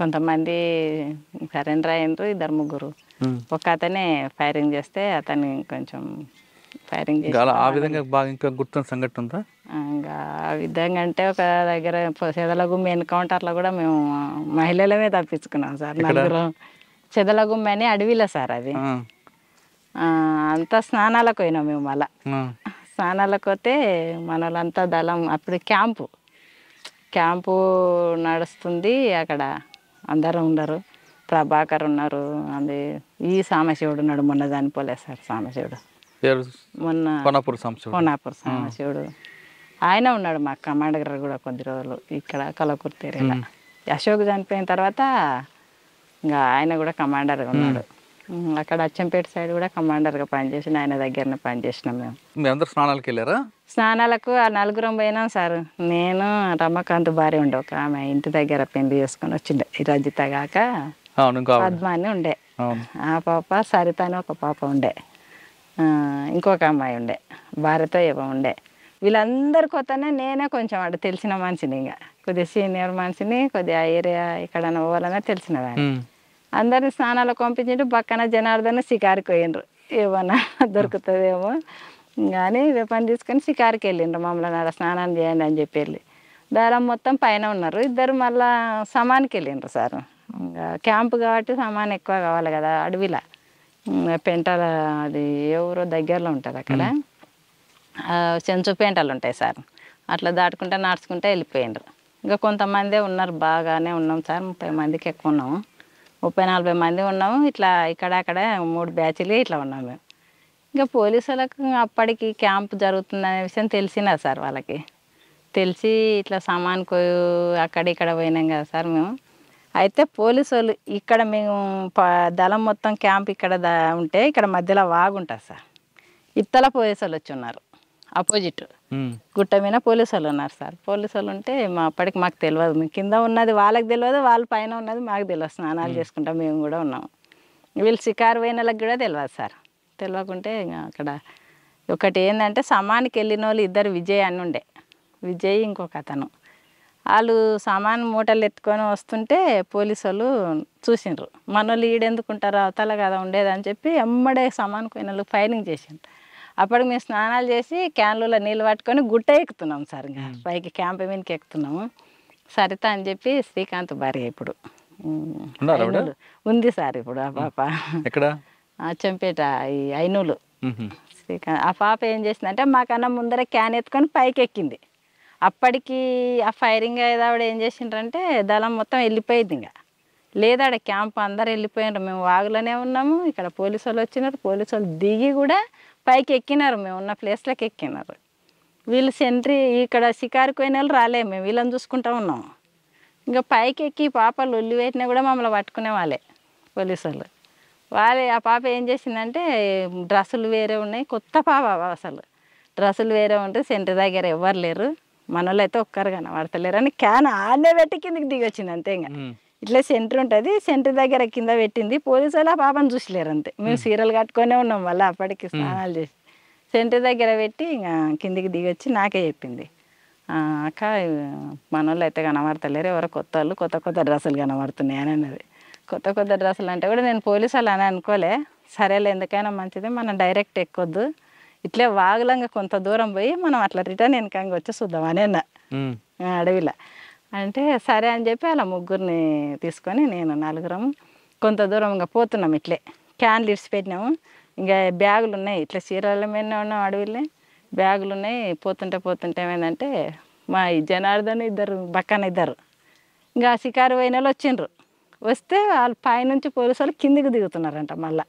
కొంతమంది సరెండర్ అయ్యారు ఇద్దరు ముగ్గురు ఒక అతనే ఫైరింగ్ చేస్తే అతని కొంచెం ఫైరింగ్ చేసి ఆ విధంగా బాగా ఇంకా గుర్తున్న సంఘటన ఉందా ఇంకా ఆ విధంగా అంటే ఒక దగ్గర చెదలగుమ్మ ఎన్కౌంటర్లో కూడా మేము మహిళలమే తప్పించుకున్నాం సార్ నలుగురు చెదలగుమ్మ అని అడవిలో సార్ అది అంతా స్నానాలకు పోయినాం మేము మళ్ళా స్నానాలకు పోతే మనలంతా దళం అప్పుడు క్యాంపు క్యాంపు నడుస్తుంది అక్కడ అందరూ ఉన్నారు ప్రభాకర్ ఉన్నారు అది ఈ సామశివుడు ఉన్నాడు మొన్న చనిపోలేదు సార్ సామశివుడు మొన్న కొనాపూర్ కొనాపూర్ సామశివుడు ఆయన ఉన్నాడు మా కమాండర్ కూడా కొద్ది రోజులు ఇక్కడ కలకుర్తేరేలా అశోక్ చనిపోయిన తర్వాత ఇంకా ఆయన కూడా కమాండర్గా ఉన్నాడు అక్కడ అచ్చంపేట సైడ్ కూడా కమాండర్గా పనిచేసి ఆయన దగ్గరనే పనిచేసినాం మేము మీ అందరు స్నానాలకు వెళ్ళారా స్నానాలకు ఆ నలుగురం పోయినాం సార్ నేను రమకాంత్ భార్య ఉండే ఒక ఆమె ఇంటి దగ్గర పెళ్లి చేసుకొని వచ్చిండే రజిత కాక పద్మ ఉండే ఆ పాప సరిత అని ఒక పాప ఉండే ఇంకొక అమ్మాయి ఉండే భార్యతో ఏమో ఉండే వీళ్ళందరి కొత్తనే నేనే కొంచెం అంటే తెలిసిన మనిషిని ఇంకా కొద్దిగా సీనియర్ మనిషిని కొద్దిగా ఏరియా ఇక్కడ తెలిసిన తెలిసినదాన్ని అందరిని స్నానాలకు పంపించిండు పక్కన జనార్దన షికారికి పోయినరు ఏమన్నా దొరుకుతుందేమో కానీ పని తీసుకొని సికారికి వెళ్ళిండ్రు మమ్మల్ని ఆడ స్నానం చేయండి అని చెప్పి వెళ్ళి దారం మొత్తం పైన ఉన్నారు ఇద్దరు మళ్ళా సమానికి వెళ్ళిండ్రు సార్ క్యాంప్ కాబట్టి సమాన్ ఎక్కువ కావాలి కదా అడవిలా పెంటల అది ఎవరో దగ్గరలో ఉంటుంది అక్కడ చెంచు పెంటలు ఉంటాయి సార్ అట్లా దాటుకుంటే నాడుచుకుంటే వెళ్ళిపోయిండ్రు ఇంకా కొంతమందే ఉన్నారు బాగానే ఉన్నాం సార్ ముప్పై మందికి ఎక్కువ ఉన్నాము ముప్పై నలభై మంది ఉన్నాము ఇట్లా ఇక్కడ అక్కడ మూడు బ్యాచ్లు ఇట్లా ఉన్నాము మేము ఇంకా పోలీసు అప్పటికి క్యాంప్ జరుగుతుందనే విషయం తెలిసిన సార్ వాళ్ళకి తెలిసి ఇట్లా సామాన్ అక్కడ ఇక్కడ పోయినాం కదా సార్ మేము అయితే పోలీసు వాళ్ళు ఇక్కడ మేము దళం మొత్తం క్యాంప్ ఇక్కడ ఉంటే ఇక్కడ మధ్యలో వాగుంటుంది సార్ ఇత్తల పోలీసు వాళ్ళు వచ్చి ఉన్నారు అపోజిట్ గుట్ట మీద పోలీసు వాళ్ళు ఉన్నారు సార్ పోలీసు వాళ్ళు ఉంటే మా అప్పటికి మాకు తెలియదు కింద ఉన్నది వాళ్ళకి తెలియదు వాళ్ళ పైన ఉన్నది మాకు తెలియదు స్నానాలు చేసుకుంటాం మేము కూడా ఉన్నాం వీళ్ళు షికారు పోయిన వాళ్ళకి కూడా తెలియదు సార్ తెలియకుంటే అక్కడ ఒకటి ఏంటంటే సమానికి వెళ్ళిన వాళ్ళు ఇద్దరు విజయ్ అని ఉండే విజయ్ ఇంకొక అతను వాళ్ళు సామాన్ మూటలు ఎత్తుకొని వస్తుంటే పోలీసు వాళ్ళు చూసిండ్రు మన వాళ్ళు ఈడెందుకుంటారు అవతల కదా ఉండేదని చెప్పి ఎమ్మడే సామాన్ పోయిన వాళ్ళు ఫైరింగ్ చేసిండ్రు అప్పటికి మేము స్నానాలు చేసి క్యాన్లలో నీళ్ళు పట్టుకొని గుట్ట ఎక్కుతున్నాం సార్ ఇంకా పైకి క్యాంప్ మీదకి ఎక్కుతున్నాము సరిత అని చెప్పి శ్రీకాంత్ భార్య ఇప్పుడు ఉంది సార్ ఇప్పుడు ఆ పాప ఎక్కడ చంపేట ఈ ఐనూలు శ్రీకాంత్ ఆ పాప ఏం చేసిందంటే మాకన్నా ముందర క్యాన్ ఎత్తుకొని పైకి ఎక్కింది అప్పటికి ఆ ఫైరింగ్ ఆవిడ ఏం చేసిండ్రంటే దళం మొత్తం వెళ్ళిపోయింది ఇంకా ఆడ క్యాంప్ అందరు వెళ్ళిపోయినారు మేము వాగులోనే ఉన్నాము ఇక్కడ పోలీసు వాళ్ళు వచ్చినారు పోలీసు వాళ్ళు దిగి కూడా పైకి ఎక్కినారు మేము ఉన్న ప్లేస్లోకి ఎక్కినారు వీళ్ళు సెంట్రీ ఇక్కడ షికారుకు పోయిన వాళ్ళు రాలే మేము వీళ్ళని చూసుకుంటా ఉన్నాం ఇంకా పైకి ఎక్కి పాపలు ఒల్లి పెట్టినా కూడా మమ్మల్ని పట్టుకునే వాళ్ళే పోలీసు వాళ్ళు వాళ్ళే ఆ పాప ఏం చేసిందంటే డ్రెస్సులు వేరే ఉన్నాయి కొత్త పాప అసలు డ్రస్సులు వేరే ఉంటే సెంటర్ దగ్గర ఎవరు లేరు మనోళ్ళు అయితే ఒక్కరు కనబడతలేరు అని క్యాన్ ఆడే పెట్టి కిందికి దిగొచ్చింది అంతే ఇంకా ఇట్లా సెంటర్ ఉంటుంది సెంటర్ దగ్గర కింద పెట్టింది పోలీసు వాళ్ళు ఆ పాపను చూసలేరు అంతే మేము సీరలు కట్టుకొనే ఉన్నాం మళ్ళీ అప్పటికి స్నానాలు చేసి సెంటర్ దగ్గర పెట్టి ఇంకా కిందికి దిగొచ్చి నాకే చెప్పింది అక్క మన అయితే కనబడతలేరు ఎవరో కొత్త వాళ్ళు కొత్త కొత్త డ్రెస్సులు కనబడుతున్నాయి అని అన్నది కొత్త కొత్త డ్రెస్సులు అంటే కూడా నేను పోలీసు వాళ్ళు అని అనుకోలే సరేలే ఎందుకైనా మంచిది మనం డైరెక్ట్ ఎక్కొద్దు ఇట్లే వాగులంగా కొంత దూరం పోయి మనం అట్లా రిటర్న్ వెనకంగా వచ్చి చూద్దాం అని అన్న అడవిలో అంటే సరే అని చెప్పి అలా ముగ్గురిని తీసుకొని నేను నలుగురం కొంత దూరం ఇంకా పోతున్నాం ఇట్లే క్యాన్లు ఇడిచిపెట్టినాము ఇంకా బ్యాగులు ఉన్నాయి ఇట్లా చీరాల మీద ఉన్నాం అడవిలే బ్యాగులు ఉన్నాయి పోతుంటే పోతుంటే ఏమైందంటే మా జనార్దన్ ఇద్దరు బక్కన ఇద్దరు ఇంకా షికారు పోయిన వాళ్ళు వచ్చిండ్రు వస్తే వాళ్ళు పైనుంచి పోలీసు వాళ్ళు కిందికి దిగుతున్నారంట మళ్ళీ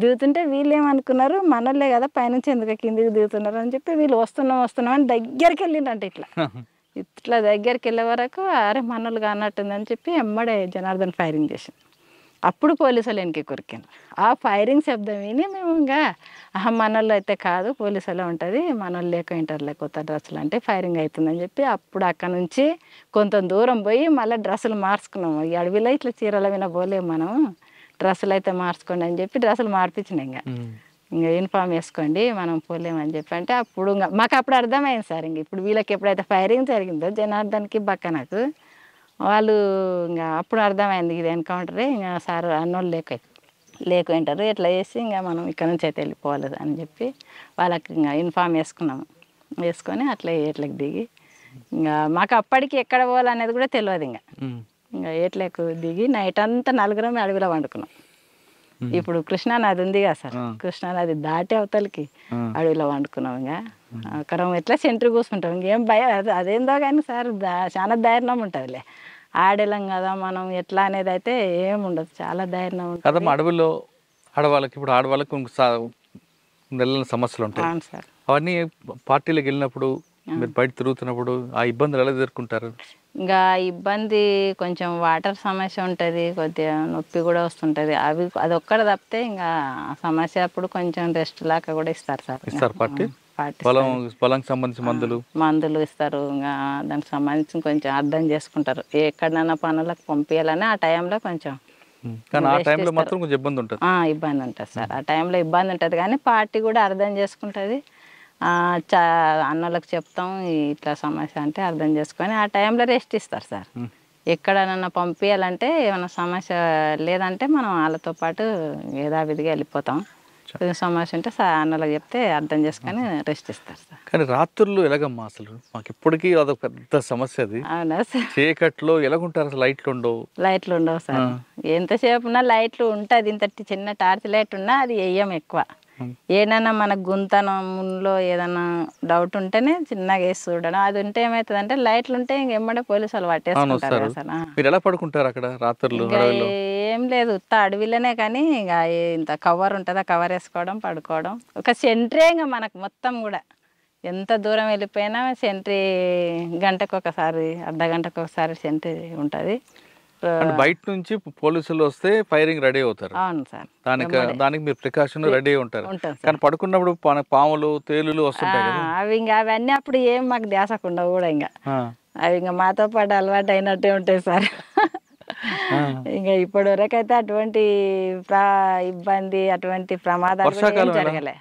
దిగుతుంటే వీళ్ళు ఏమనుకున్నారు మనల్లే కదా పైనుంచి ఎందుకు కిందికి దిగుతున్నారు అని చెప్పి వీళ్ళు వస్తున్నాం వస్తున్నాం అని దగ్గరికి వెళ్ళిండ్రంట ఇట్లా ఇట్లా దగ్గరికి వెళ్ళే వరకు అరే మనలు కానట్టుందని చెప్పి ఎమ్మడే జనార్దన్ ఫైరింగ్ చేసింది అప్పుడు పోలీసులు వెనక్కి కొరికాను ఆ ఫైరింగ్ శబ్దం విని మేము ఇంకా ఆ మనల్లో అయితే కాదు పోలీసులో ఉంటుంది మనోళ్ళు లేక ఇంటర్ లేకపోతే డ్రెస్సులు అంటే ఫైరింగ్ అవుతుందని చెప్పి అప్పుడు అక్కడ నుంచి కొంత దూరం పోయి మళ్ళీ డ్రెస్సులు మార్చుకున్నాము ఈ అడవిలో ఇట్లా చీరల మీద పోలేము మనం డ్రెస్సులు అయితే మార్చుకోండి అని చెప్పి డ్రెస్సులు మార్పించినాయి ఇంకా ఇంకా యూనిఫామ్ వేసుకోండి మనం పోలేమని చెప్పి అంటే అప్పుడు మాకు అప్పుడు అర్థమైంది సార్ ఇంక ఇప్పుడు వీళ్ళకి ఎప్పుడైతే ఫైరింగ్ జరిగిందో జనార్దన్కి నాకు వాళ్ళు ఇంకా అప్పుడు అర్థమైంది ఇది ఎన్కౌంటరే ఇంకా సార్ అన్నోళ్ళు లేక లేకుంటారు ఇట్లా చేసి ఇంకా మనం ఇక్కడ నుంచి అయితే వెళ్ళిపోలేదు అని చెప్పి వాళ్ళకి ఇంకా యూనిఫామ్ వేసుకున్నాము వేసుకొని అట్లా ఏట్లకి దిగి ఇంకా మాకు అప్పటికి ఎక్కడ పోవాలనేది కూడా తెలియదు ఇంకా ఇంకా ఏట్లకు దిగి నైట్ అంతా నలుగురం అడవిలో వండుకున్నాం ఇప్పుడు కృష్ణానది ఉంది కదా సార్ కృష్ణానది దాటి అవతలకి అడవిలో వండుకున్నాం ఇంకా అక్కడ ఎట్లా సెంటర్ కూర్చుంటాం ఇంకేం భయం అదేందో కానీ సార్ చాలా ధైర్యం ఉంటుందిలే ఆడేలం కదా మనం ఎట్లా అనేది అయితే ఏముండదు చాలా ధైర్యం ఉంటుంది అడవిలో ఆడవాళ్ళకి ఇప్పుడు ఆడవాళ్ళకి నెలని సమస్యలు ఉంటాయి సార్ అవన్నీ పార్టీలకు వెళ్ళినప్పుడు మీరు బయట తిరుగుతున్నప్పుడు ఆ ఇబ్బందులు ఎలా ఎదుర్కొంటారు ఇంకా ఇబ్బంది కొంచెం వాటర్ సమస్య ఉంటుంది కొద్దిగా నొప్పి కూడా వస్తుంటుంది అవి అదొక్కడ తప్పితే ఇంకా సమస్య అప్పుడు కొంచెం రెస్ట్ లాగా కూడా ఇస్తారు సార్ ఇస్తారు పార్టీ పొలంకి సంబంధించి మందులు మందులు ఇస్తారు ఇంకా దానికి సంబంధించి కొంచెం అర్థం చేసుకుంటారు ఎక్కడైనా పనులకు పంపించాలని ఆ టైంలో కొంచెం కానీ ఆ టైంలో మాత్రం కొంచెం ఇబ్బంది ఉంటుంది ఇబ్బంది ఉంటుంది సార్ ఆ టైంలో ఇబ్బంది ఉంటుంది కానీ పార్టీ కూడా అర్థం చేసుకుంటుంది చా చెప్తాం ఇట్లా సమస్య అంటే అర్థం చేసుకొని ఆ టైంలో రెస్ట్ ఇస్తారు సార్ ఎక్కడనన్నా పంపించాలంటే ఏమైనా సమస్య లేదంటే మనం వాళ్ళతో పాటు యథావిధిగా వెళ్ళిపోతాం సమస్య ఉంటే సార్ అన్నలకు చెప్తే అర్థం చేసుకొని రెస్ట్ ఇస్తారు సార్ కానీ రాత్రులు ఎలాగమ్మా అసలు మాకు ఇప్పటికీ అదొక పెద్ద సమస్య అది అవునా సార్ చీకట్లో ఎలాగుంటారు అసలు లైట్లు ఉండవు లైట్లు ఉండవు సార్ ఎంతసేపు ఉన్నా లైట్లు ఉంటుంది ఇంత చిన్న టార్చ్ లైట్ ఉన్నా అది వేయం ఎక్కువ ఏదైనా మన గుంతనంలో ఏదైనా డౌట్ ఉంటేనే చిన్నగా వేసి చూడడం అది ఉంటే ఏమవుతుంది అంటే లైట్లు ఉంటే ఇంకెమ్మడే పోలీసు వాళ్ళు పట్టేసుకుంటారు మీరు ఎలా పడుకుంటారు అక్కడ రాత్రులు ఏం లేదు ఉత్త అడవిలోనే కానీ ఇక ఇంత కవర్ ఉంటుందా కవర్ వేసుకోవడం పడుకోవడం ఒక సెంట్రే ఇంకా మనకు మొత్తం కూడా ఎంత దూరం వెళ్ళిపోయినా సెంట్రీ గంటకు ఒకసారి అర్ధ గంటకు ఒకసారి సెంట్రీ ఉంటుంది బయట నుంచి పోలీసులు వస్తే ఫైరింగ్ రెడీ అవుతారు దానికి దానికి మీరు ప్రికాషన్ రెడీ ఉంటారు కానీ పడుకున్నప్పుడు పాములు తేలులు వస్తుంటాయి అవి ఇంకా అవన్నీ అప్పుడు ఏం మాకు దేశకుండా కూడా ఇంకా అవి ఇంకా మాతో పాటు అలవాటు అయినట్టే ఉంటాయి సార్ ఇంకా ఇప్పటి వరకు అయితే అటువంటి ఇబ్బంది అటువంటి ప్రమాదాలు జరగలే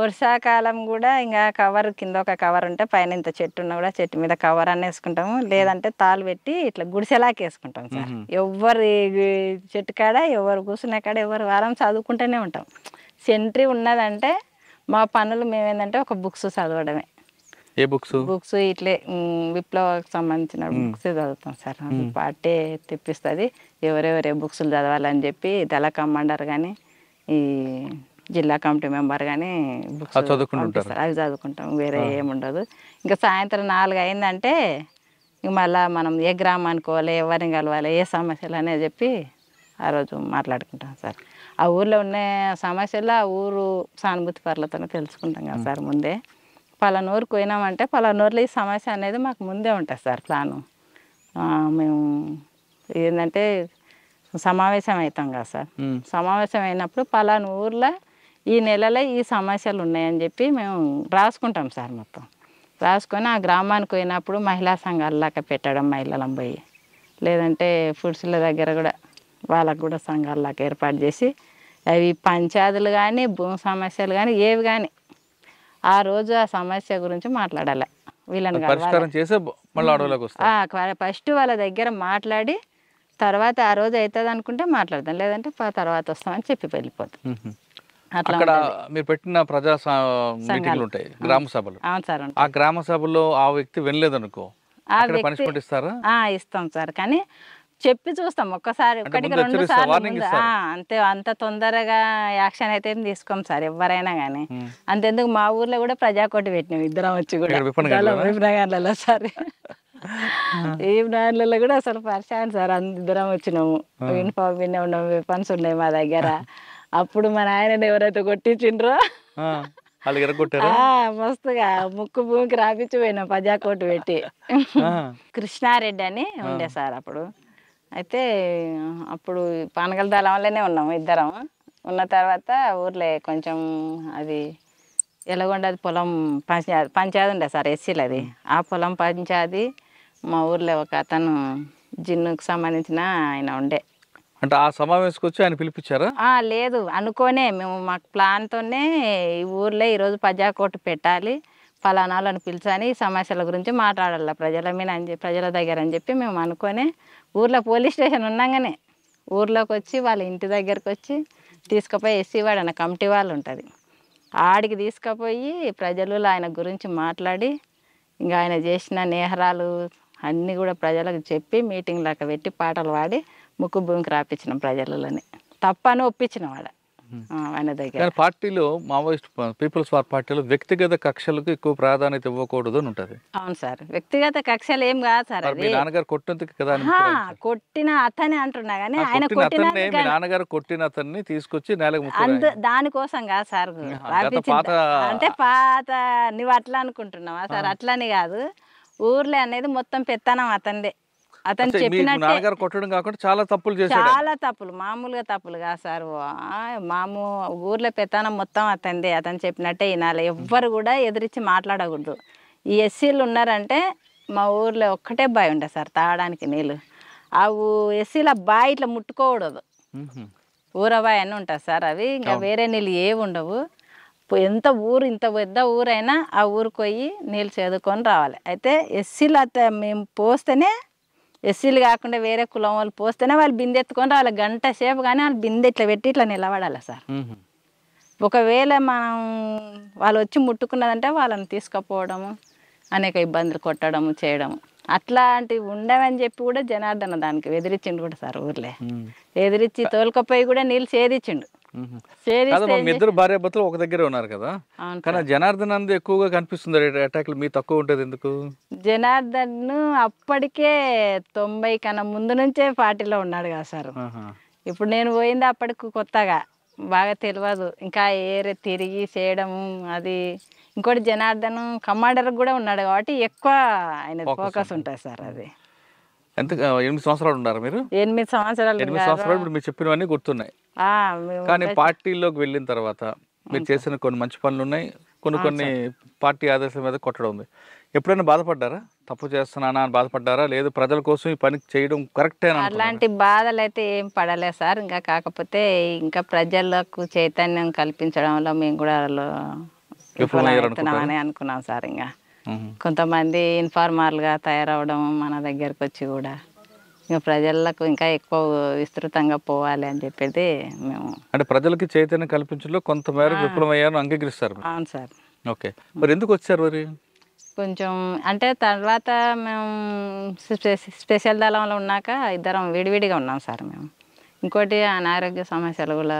వర్షాకాలం కూడా ఇంకా కవర్ కింద ఒక కవర్ ఉంటే పైన ఇంత చెట్టు ఉన్నా కూడా చెట్టు మీద కవర్ అన్న వేసుకుంటాము లేదంటే తాళ్ళు పెట్టి ఇట్లా గుడిసెలాకి వేసుకుంటాం సార్ ఎవరి చెట్టు కాడ ఎవరు కూర్చున్న కాడ ఎవరు వారం చదువుకుంటూనే ఉంటాం సెంట్రీ ఉన్నదంటే మా పనులు మేమేందంటే ఒక బుక్స్ చదవడమే ఏ బుక్స్ బుక్స్ ఇట్లే విప్లవానికి సంబంధించిన బుక్స్ చదువుతాం సార్ పార్టీ తెప్పిస్తుంది ఎవరెవరే బుక్స్లు చదవాలని చెప్పి దళ కమాండర్ కానీ ఈ జిల్లా కమిటీ మెంబర్ కానీ బుక్స్ చదువుకుంటారు అవి చదువుకుంటాం వేరే ఏముండదు ఇంకా సాయంత్రం నాలుగు అయిందంటే ఇంక మళ్ళీ మనం ఏ గ్రామం అనుకోవాలి ఎవరిని కలవాలి ఏ సమస్యలు అనేది చెప్పి ఆ రోజు మాట్లాడుకుంటాం సార్ ఆ ఊర్లో ఉండే సమస్యలు ఆ ఊరు సానుభూతి పరులతోనే తెలుసుకుంటాం కదా సార్ ముందే పలానూరుకు పోయినామంటే పలానూరులో ఈ సమస్య అనేది మాకు ముందే ఉంటుంది సార్ ప్లాను మేము ఏంటంటే సమావేశం అవుతాం కదా సార్ సమావేశం అయినప్పుడు పలానా ఊర్లో ఈ నెలలో ఈ సమస్యలు ఉన్నాయని చెప్పి మేము రాసుకుంటాం సార్ మొత్తం రాసుకొని ఆ గ్రామానికి పోయినప్పుడు మహిళా సంఘాలు లాగా పెట్టడం మహిళలం పోయి లేదంటే ఫుడ్స్ల దగ్గర కూడా వాళ్ళకు కూడా సంఘాలలాగా ఏర్పాటు చేసి అవి పంచాయతీలు కానీ భూమి సమస్యలు కానీ ఏవి కానీ ఆ రోజు ఆ సమస్య గురించి మాట్లాడాలి వీళ్ళని ఫస్ట్ వాళ్ళ దగ్గర మాట్లాడి తర్వాత ఆ రోజు అవుతుంది అనుకుంటే మాట్లాడతాం లేదంటే తర్వాత వస్తామని చెప్పి వెళ్ళిపోతాం అక్కడ మీరు పెట్టిన ప్రజా మీటింగ్లు ఉంటాయి గ్రామ సభలు ఆ గ్రామ సభలో ఆ వ్యక్తి అనుకో పనిష్మెంట్ ఇస్తారా ఇస్తాం సార్ కానీ చెప్పి చూస్తాం ఒక్కసారి ఒకటికి రెండు సార్లు అంతే అంత తొందరగా యాక్షన్ అయితే తీసుకోం సార్ ఎవరైనా కానీ అంతెందుకు మా ఊర్లో కూడా ప్రజాకోటి పెట్టినాం ఇద్దరం వచ్చి కూడా సార్ ఈ కూడా అసలు పరిచయం సార్ అందరం వచ్చినాము యూనిఫామ్ విన్న ఉన్నాము వెపన్స్ ఉన్నాయి మా దగ్గర అప్పుడు మన ఆయన ఎవరైతే కొట్టించిండ్రో మస్తుగా ముక్కు భూమికి రాపించి పోయినా పజాకోటు పెట్టి కృష్ణారెడ్డి అని ఉండే సార్ అప్పుడు అయితే అప్పుడు పానగల దళంలోనే ఉన్నాము ఇద్దరం ఉన్న తర్వాత ఊర్లో కొంచెం అది ఎలాగొండ పొలం పంచాది పంచాది ఉండే సార్ ఎస్సీలు అది ఆ పొలం పంచాది మా ఊర్లో ఒక అతను జిన్నుకు సంబంధించిన ఆయన ఉండే అంటే ఆ సమావేశంకి వచ్చి ఆయన పిలిపించారు లేదు అనుకోనే మేము మా ప్లాన్తోనే ఈ ఊర్లో ఈరోజు కోర్టు పెట్టాలి ఫలానాలను పిలిచని ఈ సమస్యల గురించి మాట్లాడాలి ప్రజల మీద అని చెప్పి ప్రజల దగ్గర అని చెప్పి మేము అనుకొని ఊర్లో పోలీస్ స్టేషన్ ఉన్నాగానే ఊర్లోకి వచ్చి వాళ్ళ ఇంటి దగ్గరకు వచ్చి తీసుకుపోయి ఎస్సీ వాడు అన్న కమిటీ వాళ్ళు ఉంటుంది ఆడికి తీసుకుపోయి ప్రజలు ఆయన గురించి మాట్లాడి ఇంకా ఆయన చేసిన నేహరాలు అన్నీ కూడా ప్రజలకు చెప్పి మీటింగ్ లాగా పెట్టి పాటలు పాడి ముక్కు భూమికి రాపించినాం ప్రజలలోనే తప్పని ఒప్పించిన వాళ్ళ ఆయన దగ్గర పార్టీలో మావోయిస్ట్ పీపుల్స్ వార్ పార్టీలో వ్యక్తిగత కక్షలకు ఎక్కువ ప్రాధాన్యత ఇవ్వకూడదు అని ఉంటుంది అవును సార్ వ్యక్తిగత కక్షలు ఏం కాదు సార్ మీ నాన్నగారు కొట్టినందుకు కదా కొట్టిన అతనే అంటున్నా కానీ ఆయన కొట్టిన మీ నాన్నగారు కొట్టిన అతన్ని తీసుకొచ్చి నేలకు అంత దానికోసం కాదు సార్ అంటే పాత నువ్వు అట్లా అనుకుంటున్నావా సార్ అట్లని కాదు ఊర్లే అనేది మొత్తం పెత్తనం అతనిదే అతను చెప్పినట్టు కొట్టడం కాకుండా చాలా తప్పులు చాలా తప్పులు మామూలుగా తప్పులు కాదు సార్ మాము ఊర్లో పెత్తనం మొత్తం అతనిదే అతను చెప్పినట్టే వినాలి ఎవ్వరు కూడా ఎదిరించి మాట్లాడకూడదు ఈ ఎస్సీలు ఉన్నారంటే మా ఊర్లో ఒక్కటే బావి ఉంటుంది సార్ తాగడానికి నీళ్ళు ఆ ఎస్సీల బావి ఇట్లా ముట్టుకోకూడదు ఊరబాయి అని ఉంటుంది సార్ అవి ఇంకా వేరే నీళ్ళు ఏవి ఉండవు ఎంత ఊరు ఇంత పెద్ద ఊరైనా ఆ ఊరికి పోయి నీళ్ళు చేదుకొని రావాలి అయితే ఎస్సీలు అయితే మేము పోస్తేనే ఎస్సీలు కాకుండా వేరే కులం వాళ్ళు పోస్తేనే వాళ్ళు బిందె ఎత్తుకొని వాళ్ళ గంట సేపు కానీ వాళ్ళు బిందె ఇట్లా పెట్టి ఇట్లా నిలబడాలి సార్ ఒకవేళ మనం వాళ్ళు వచ్చి ముట్టుకున్నదంటే వాళ్ళని తీసుకుపోవడము అనేక ఇబ్బందులు కొట్టడము చేయడము అట్లాంటివి ఉండవని చెప్పి కూడా జనార్దన దానికి ఎదిరించిండు కూడా సార్ ఊర్లే ఎదిరించి తోలుకపోయి కూడా నీళ్ళు చేదిచ్చిండు మీ ఇద్దరు భార్య భర్తలు ఒక దగ్గర ఉన్నారు కదా కానీ జనార్దన్ అందు ఎక్కువగా కనిపిస్తుంది అటాక్లు మీ తక్కువ ఉంటుంది ఎందుకు జనార్దన్ అప్పటికే తొంభై కన్నా ముందు నుంచే పార్టీలో ఉన్నాడు కదా సార్ ఇప్పుడు నేను పోయింది అప్పటికి కొత్తగా బాగా తెలియదు ఇంకా ఏరే తిరిగి చేయడం అది ఇంకోటి జనార్దన్ కమాండర్ కూడా ఉన్నాడు కాబట్టి ఎక్కువ ఆయన ఫోకస్ ఉంటుంది సార్ అది ఎంత ఎనిమిది సంవత్సరాలు ఉన్నారు మీరు ఎనిమిది సంవత్సరాలు ఎనిమిది సంవత్సరాలు ఇప్పుడు మీరు చెప్పినవన్నీ గుర్తున్నాయి కానీ పార్టీలోకి వెళ్ళిన తర్వాత మీరు చేసిన కొన్ని మంచి పనులు ఉన్నాయి కొన్ని కొన్ని పార్టీ ఆదేశాల మీద కొట్టడం ఉంది ఎప్పుడైనా బాధపడ్డారా తప్పు చేస్తున్నానా అని బాధపడ్డారా లేదు ప్రజల కోసం ఈ పని చేయడం కరెక్ట్ అలాంటి బాధలు అయితే ఏం పడలే సార్ ఇంకా కాకపోతే ఇంకా ప్రజలకు చైతన్యం కల్పించడంలో మేము కూడా విఫలమవుతున్నామని అనుకున్నాం సార్ ఇంకా కొంతమంది ఇన్ఫార్మర్లుగా తయారవడం మన దగ్గరకు వచ్చి కూడా ఇంకా ప్రజలకు ఇంకా ఎక్కువ విస్తృతంగా పోవాలి అని చెప్పేది మేము అంటే ప్రజలకి చైతన్యం కల్పించడంలో కొంతమేర విఫలమయ్యాను అంగీకరిస్తారు అవును సార్ ఓకే మరి ఎందుకు వచ్చారు మరి కొంచెం అంటే తర్వాత మేము స్పెషల్ దళంలో ఉన్నాక ఇద్దరం విడివిడిగా ఉన్నాం సార్ మేము ఇంకోటి అనారోగ్య సమస్యలు కూడా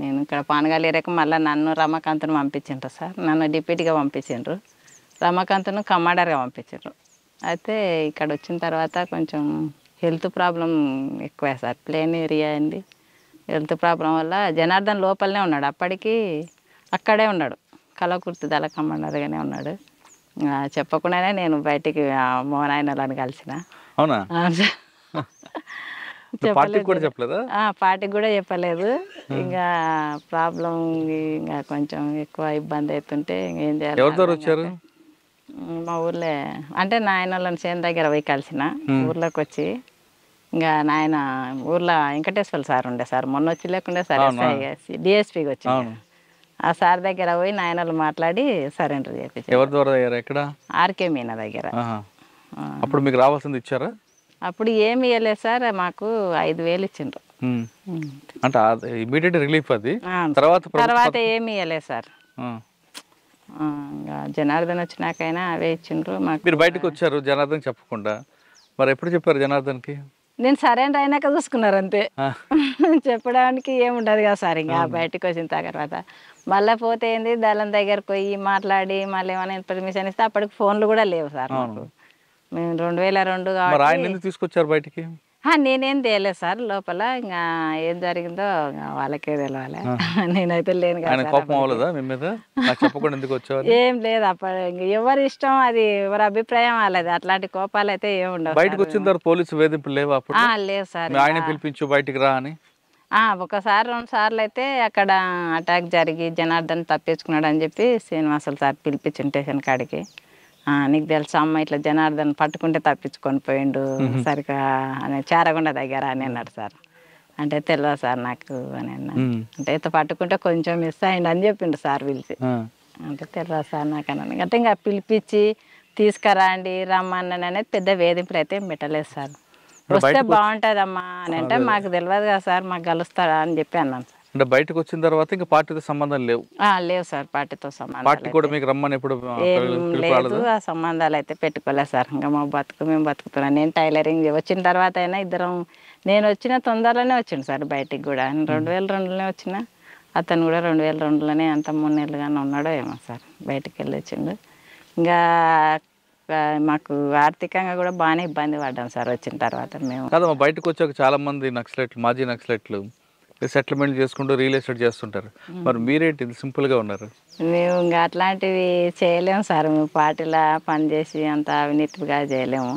నేను ఇక్కడ పానగాలేరాక మళ్ళీ నన్ను రమాకాంత్ను పంపించిండ్రు సార్ నన్ను డిప్యూటీగా పంపించిండ్రు రమాకాంత్ను కమాండర్గా పంపించిండ్రు అయితే ఇక్కడ వచ్చిన తర్వాత కొంచెం హెల్త్ ప్రాబ్లం ఎక్కువ సార్ ప్లేన్ ఏరియా అండి హెల్త్ ప్రాబ్లం వల్ల జనార్దన్ లోపలనే ఉన్నాడు అప్పటికి అక్కడే ఉన్నాడు కలకుర్తి దళకమ్మన్నదిగానే ఉన్నాడు చెప్పకుండానే నేను బయటికి మోనాయనలను కలిసిన వాళ్ళని పార్టీకి కూడా చెప్పలేదు పార్టీకి కూడా చెప్పలేదు ఇంకా ప్రాబ్లం ఇంకా కొంచెం ఎక్కువ ఇబ్బంది అవుతుంటే ఏం చేయాలి మా ఊర్లో అంటే నాయన వాళ్ళని చేను దగ్గర పోయి కలిసిన ఊర్లోకి వచ్చి ఇంకా నాయన ఊర్లో వెంకటేశ్వర సార్ ఉండే సార్ మొన్న వచ్చి లేకుండా సార్ డిఎస్పీకి వచ్చింది ఆ సార్ దగ్గర పోయి నాయన మాట్లాడి సరెండర్ చేపించారు దగ్గర మీనా దగ్గర అప్పుడు మీకు రావాల్సింది ఇచ్చారా అప్పుడు ఏమి ఇవ్వలేదు సార్ మాకు ఐదు వేలు ఇచ్చిండ్రు అంటే రిలీఫ్ అది తర్వాత తర్వాత ఏమి ఇవ్వలేదు సార్ జనార్దన్ వచ్చినాకైనా అవే ఇచ్చిండ్రు మాకు మీరు బయటకు వచ్చారు జనార్దన్ చెప్పకుండా మరి ఎప్పుడు చెప్పారు జనార్దన్కి నేను సరే అండి అయినాక చూసుకున్నారు అంతే చెప్పడానికి ఏముండదు కదా సార్ ఇంకా బయటకు వచ్చిన తర్వాత మళ్ళీ పోతే ఏంది దళం దగ్గరకు పోయి మాట్లాడి మళ్ళీ ఏమైనా పర్మిషన్ ఇస్తే అప్పటికి ఫోన్లు కూడా లేవు సార్ మాకు మేము రెండు వేల రెండు తీసుకొచ్చారు బయటికి నేనేం తేయలేదు సార్ లోపల ఇంకా ఏం జరిగిందో వాళ్ళకే తెలవాలి నేనైతే లేను కదా కోపం ఏం లేదు అప్పుడు ఎవరి ఇష్టం అది ఎవరి అభిప్రాయం అలాది అట్లాంటి కోపాలు అయితే ఏమి ఉండవు బయటకు వచ్చిన తర్వాత పోలీసు వేధింపులు లేవు అప్పుడు లేదు సార్ ఆయన పిలిపించు బయటికి రా అని ఒకసారి రెండు సార్లు అయితే అక్కడ అటాక్ జరిగి జనార్దన్ తప్పించుకున్నాడు అని చెప్పి శ్రీనివాసులు సార్ పిలిపించిన స్టేషన్ కాడికి నీకు తెలుసు అమ్మ ఇట్లా జనార్దన్ పట్టుకుంటే తప్పించుకొని పోయిండు సరిగా అని చేరకుండా దగ్గర అని అన్నాడు సార్ అంటే తెలియదు సార్ నాకు అని అన్నాను అంటే ఇత పట్టుకుంటే కొంచెం మిస్ అయ్యండి అని చెప్పిండు సార్ పిలిచి అంటే తెలియదు సార్ నాకు అన్నాను అంటే ఇంకా పిలిపించి తీసుకురండి రమ్మన్నాను అనేది పెద్ద వేధింపులు అయితే పెట్టలేదు సార్ వస్తే బాగుంటుందమ్మా అని అంటే మాకు తెలియదు కదా సార్ మాకు కలుస్తాడా అని చెప్పి అన్నాను సార్ అంటే బయటకు వచ్చిన తర్వాత ఇంకా పార్టీతో సంబంధం లేవు లేవు సార్ పార్టీతో సంబంధం పార్టీ కూడా మీకు రమ్మని ఎప్పుడు లేదు ఆ సంబంధాలు అయితే పెట్టుకోలేదు సార్ ఇంకా మా బతుకు మేము బతుకుతున్నాం నేను టైలరింగ్ వచ్చిన తర్వాత అయినా ఇద్దరం నేను వచ్చిన తొందరలోనే వచ్చింది సార్ బయటికి కూడా రెండు వేల రెండులోనే వచ్చిన అతను కూడా రెండు వేల రెండులోనే అంత మూడు నెలలుగానే ఉన్నాడో ఏమో సార్ బయటికి వెళ్ళి వచ్చిండు ఇంకా మాకు ఆర్థికంగా కూడా బాగానే ఇబ్బంది పడ్డాం సార్ వచ్చిన తర్వాత మేము బయటకు వచ్చాక చాలా మంది నక్సలెట్లు మాజీ నక్సలెట్లు సెటిల్మెంట్ చేసుకుంటూ రియల్ ఎస్టేట్ చేస్తుంటారు మరి మీరేంటి గా ఉన్నారు మేము ఇంకా అట్లాంటివి చేయలేము సార్ మేము పార్టీలా పనిచేసి అంత అవినీతిగా చేయలేము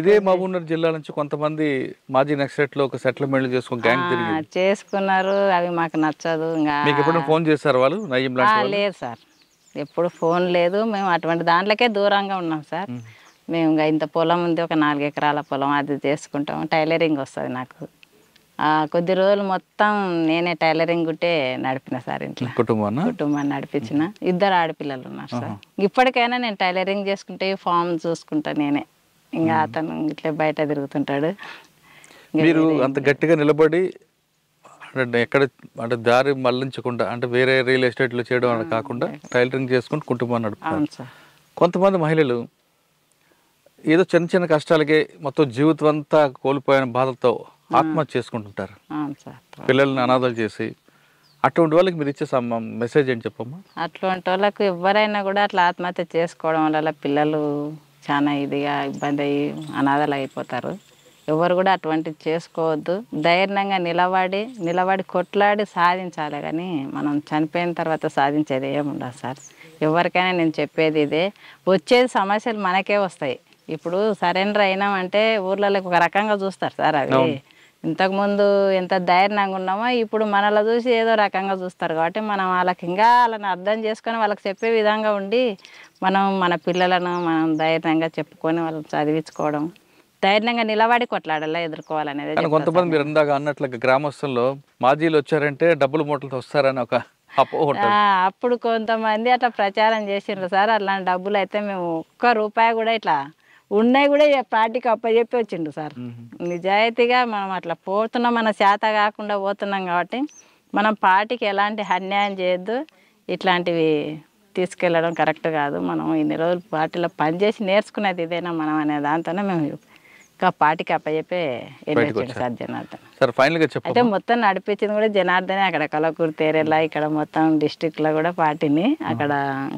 ఇదే మహబూబ్నగర్ జిల్లా నుంచి కొంతమంది మాజీ నక్సలెట్ లో ఒక సెటిల్మెంట్ చేసుకుని గ్యాంగ్ తిరిగి చేసుకున్నారు అవి మాకు నచ్చదు ఇంకా మీకు ఫోన్ చేశారు వాళ్ళు నయ్యం లేదు సార్ ఎప్పుడు ఫోన్ లేదు మేము అటువంటి దాంట్లోకే దూరంగా ఉన్నాం సార్ మేము ఇంకా ఇంత పొలం ఉంది ఒక నాలుగు ఎకరాల పొలం అది చేసుకుంటాం టైలరింగ్ వస్తుంది నాకు కొద్ది రోజులు మొత్తం నేనే టైలరింగ్ గుట్టే నడిపిన సార్ ఇంట్లో కుటుంబం కుటుంబాన్ని నడిపించిన ఇద్దరు ఆడపిల్లలు ఉన్నారు సార్ ఇప్పటికైనా నేను టైలరింగ్ చేసుకుంటే ఫామ్ చూసుకుంటా నేనే ఇంకా అతను ఇట్లా బయట తిరుగుతుంటాడు మీరు అంత గట్టిగా నిలబడి ఎక్కడ అంటే దారి మళ్ళించకుండా అంటే వేరే రియల్ ఎస్టేట్లో చేయడం అని కాకుండా టైలరింగ్ చేసుకుంటూ కుటుంబాన్ని నడుపుతారు కొంతమంది మహిళలు ఏదో చిన్న చిన్న కష్టాలకే మొత్తం జీవితం అంతా కోల్పోయిన బాధతో ఆత్మహత్య చేసుకుంటుంటారు పిల్లల్ని అనాథలు చేసి అటువంటి వాళ్ళకి మీరు ఇచ్చే మెసేజ్ ఏంటి చెప్పమ్మా అటువంటి వాళ్ళకు ఎవరైనా కూడా అట్లా ఆత్మహత్య చేసుకోవడం వల్ల పిల్లలు చాలా ఇదిగా ఇబ్బంది అయ్యి అనాథలు అయిపోతారు ఎవరు కూడా అటువంటివి చేసుకోవద్దు ధైర్యంగా నిలబడి నిలబడి కొట్లాడి సాధించాలి కానీ మనం చనిపోయిన తర్వాత సాధించేది ఏముండదు సార్ ఎవరికైనా నేను చెప్పేది ఇదే వచ్చేది సమస్యలు మనకే వస్తాయి ఇప్పుడు సరెండర్ అయినామంటే ఊర్లలో ఒక రకంగా చూస్తారు సార్ అవి ఇంతకుముందు ఎంత ధైర్యంగా ఉన్నామో ఇప్పుడు మనల్ని చూసి ఏదో రకంగా చూస్తారు కాబట్టి మనం వాళ్ళకి ఇంకా వాళ్ళని అర్థం చేసుకొని వాళ్ళకి చెప్పే విధంగా ఉండి మనం మన పిల్లలను మనం ధైర్యంగా చెప్పుకొని వాళ్ళని చదివించుకోవడం ధైర్యంగా నిలబడి కొట్లాడలా ఎదుర్కోవాలనేది కొంతమంది మీరు ఇందాక అన్నట్లు గ్రామస్తుల్లో మాజీలు వచ్చారంటే డబ్బులు మూటలతో వస్తారని ఒక అప్పుడు కొంతమంది అట్లా ప్రచారం చేసిండ్రు సార్ అలాంటి డబ్బులు అయితే మేము ఒక్క రూపాయి కూడా ఇట్లా ఉన్నాయి కూడా పార్టీకి అప్పచెప్పి వచ్చిండు సార్ నిజాయితీగా మనం అట్లా పోతున్నాం మన శాత కాకుండా పోతున్నాం కాబట్టి మనం పార్టీకి ఎలాంటి అన్యాయం చేయొద్దు ఇట్లాంటివి తీసుకెళ్ళడం కరెక్ట్ కాదు మనం ఇన్ని రోజులు పార్టీలో పనిచేసి నేర్చుకునేది ఇదేనా మనం అనే దాంతోనే మేము పాటికి అప్పచెప్పే వెళ్ళొచ్చాడు సార్ జనార్దన్ సార్ ఫైనల్గా చెప్పు అయితే మొత్తం నడిపించింది కూడా జనార్దనే అక్కడ తేరేలా ఇక్కడ మొత్తం లో కూడా పార్టీని అక్కడ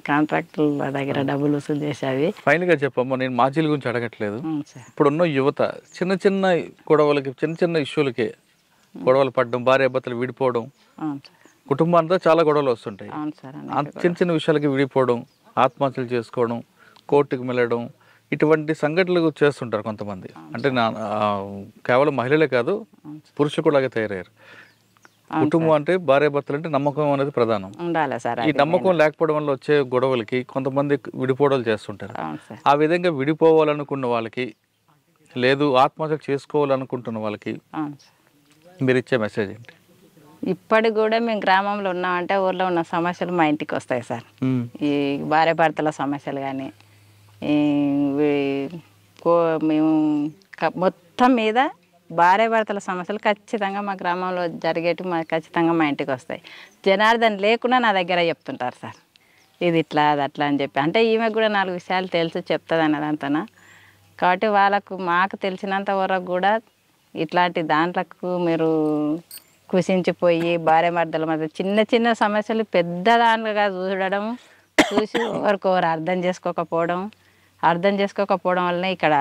కాంట్రాక్టుల దగ్గర డబ్బులు వసూలు చేసేవి ఫైనల్గా చెప్పమ్మా నేను మాజీల గురించి అడగట్లేదు ఇప్పుడున్న యువత చిన్న చిన్న గొడవలకి చిన్న చిన్న ఇష్యూలకి గొడవలు పడడం భార్య భర్తలు విడిపోవడం కుటుంబంతో చాలా గొడవలు వస్తుంటాయి చిన్న చిన్న విషయాలకి విడిపోవడం ఆత్మహత్యలు చేసుకోవడం కోర్టుకు వెళ్ళడం ఇటువంటి సంఘటనలు చేస్తుంటారు కొంతమంది అంటే నా కేవలం మహిళలే కాదు పురుషులు కూడా అలాగే తయారయ్యారు కుటుంబం అంటే భార్య భర్తలు అంటే నమ్మకం అనేది ప్రధానం ఉండాలి సార్ ఈ నమ్మకం లేకపోవడం వల్ల వచ్చే గొడవలకి కొంతమంది విడిపోవడాలు చేస్తుంటారు ఆ విధంగా విడిపోవాలనుకున్న వాళ్ళకి లేదు ఆత్మహత్య చేసుకోవాలనుకుంటున్న వాళ్ళకి మీరు ఇచ్చే మెసేజ్ ఏంటి ఇప్పటికి కూడా మేము గ్రామంలో ఉన్నామంటే ఊర్లో ఉన్న సమస్యలు మా ఇంటికి వస్తాయి సార్ ఈ భార్య భర్తల సమస్యలు కానీ మేము మొత్తం మీద భర్తల సమస్యలు ఖచ్చితంగా మా గ్రామంలో జరిగేటివి మా ఖచ్చితంగా మా ఇంటికి వస్తాయి జనార్దన్ లేకుండా నా దగ్గర చెప్తుంటారు సార్ ఇది ఇట్లా అది అట్లా అని చెప్పి అంటే ఈమె కూడా నాలుగు విషయాలు తెలుసు చెప్తుంది అన్నదంతన కాబట్టి వాళ్ళకు మాకు తెలిసినంత వరకు కూడా ఇట్లాంటి దాంట్లకు మీరు కుసించిపోయి భార్య మర్దల మధ్య చిన్న చిన్న సమస్యలు పెద్ద దాంట్లుగా చూడడం చూసి ఒకరికొకరు అర్థం చేసుకోకపోవడం అర్థం చేసుకోకపోవడం వల్లనే ఇక్కడ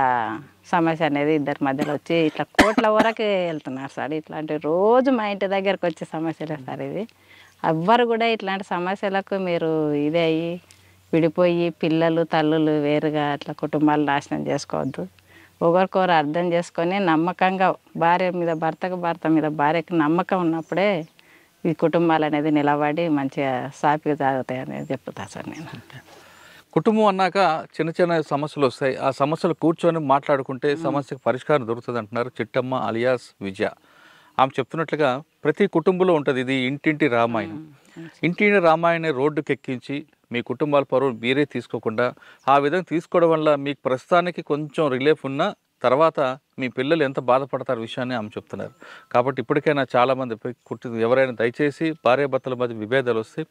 సమస్య అనేది ఇద్దరి మధ్యలో వచ్చి ఇట్లా కోట్ల వరకు వెళ్తున్నారు సార్ ఇట్లాంటి రోజు మా ఇంటి దగ్గరకు వచ్చే సమస్యలే సార్ ఇది ఎవ్వరు కూడా ఇట్లాంటి సమస్యలకు మీరు ఇదే అయ్యి విడిపోయి పిల్లలు తల్లులు వేరుగా అట్లా కుటుంబాలు నాశనం చేసుకోవద్దు ఒకరికొకరు అర్థం చేసుకొని నమ్మకంగా భార్య మీద భర్తకు భర్త మీద భార్యకు నమ్మకం ఉన్నప్పుడే ఈ కుటుంబాలు అనేది నిలబడి మంచిగా సాపిగా సాగుతాయి అనేది చెప్తా సార్ నేను కుటుంబం అన్నాక చిన్న చిన్న సమస్యలు వస్తాయి ఆ సమస్యలు కూర్చొని మాట్లాడుకుంటే సమస్యకు పరిష్కారం దొరుకుతుంది అంటున్నారు చిట్టమ్మ అలియాస్ విజయ ఆమె చెప్తున్నట్లుగా ప్రతి కుటుంబంలో ఉంటుంది ఇది ఇంటింటి రామాయణం ఇంటింటి రోడ్డుకి రోడ్డుకెక్కించి మీ కుటుంబాల పరువు మీరే తీసుకోకుండా ఆ విధంగా తీసుకోవడం వల్ల మీకు ప్రస్తుతానికి కొంచెం రిలీఫ్ ఉన్నా తర్వాత మీ పిల్లలు ఎంత బాధపడతారు విషయాన్ని ఆమె చెప్తున్నారు కాబట్టి ఇప్పటికైనా చాలామంది కుట్టి ఎవరైనా దయచేసి భార్యాభర్తల మధ్య విభేదాలు వస్తే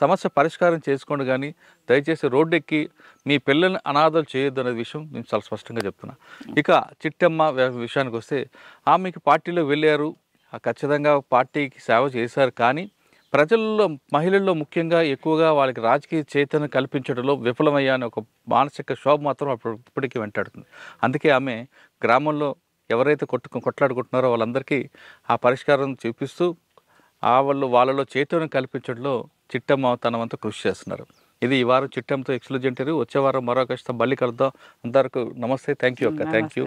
సమస్య పరిష్కారం చేసుకోండి కానీ దయచేసి రోడ్డు ఎక్కి మీ పిల్లల్ని అనాథలు చేయొద్దు అనే విషయం నేను చాలా స్పష్టంగా చెప్తున్నా ఇక చిట్టమ్మ విషయానికి వస్తే ఆమెకి పార్టీలో వెళ్ళారు ఖచ్చితంగా పార్టీకి సేవ చేశారు కానీ ప్రజల్లో మహిళల్లో ముఖ్యంగా ఎక్కువగా వాళ్ళకి రాజకీయ చైతన్యం కల్పించడంలో విఫలమయ్యాని ఒక మానసిక శోభ మాత్రం అప్పుడు ఇప్పటికీ వెంటాడుతుంది అందుకే ఆమె గ్రామంలో ఎవరైతే కొట్టు కొట్లాడుకుంటున్నారో వాళ్ళందరికీ ఆ పరిష్కారం చూపిస్తూ ఆ వాళ్ళు వాళ్ళలో చైతన్యం కల్పించడంలో చిట్టమ్మ తన వంతు కృషి చేస్తున్నారు ఇది ఈ వారం చిట్టంతో ఎక్స్క్లూజెంట్ వచ్చే వారం మరో కష్టం మళ్ళీ కలుద్దాం అందరికీ నమస్తే థ్యాంక్ యూ అక్క థ్యాంక్ యూ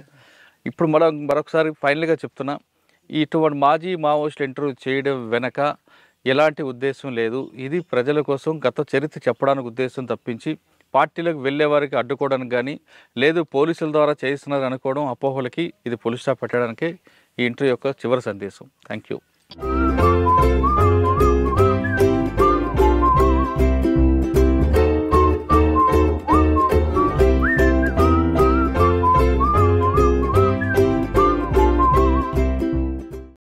ఇప్పుడు మరో మరొకసారి ఫైనల్గా చెప్తున్నా ఇటువంటి మాజీ మావోయిస్టులు ఇంటర్వ్యూ చేయడం వెనక ఎలాంటి ఉద్దేశం లేదు ఇది ప్రజల కోసం గత చరిత్ర చెప్పడానికి ఉద్దేశం తప్పించి పార్టీలకు వెళ్ళే వారికి అడ్డుకోవడానికి కానీ లేదు పోలీసుల ద్వారా చేయిస్తున్నారు అనుకోవడం అపోహలకి ఇది పోలీస్ స్టాప్ పెట్టడానికే ఈ ఇంటర్వ్యూ యొక్క చివరి సందేశం థ్యాంక్ యూ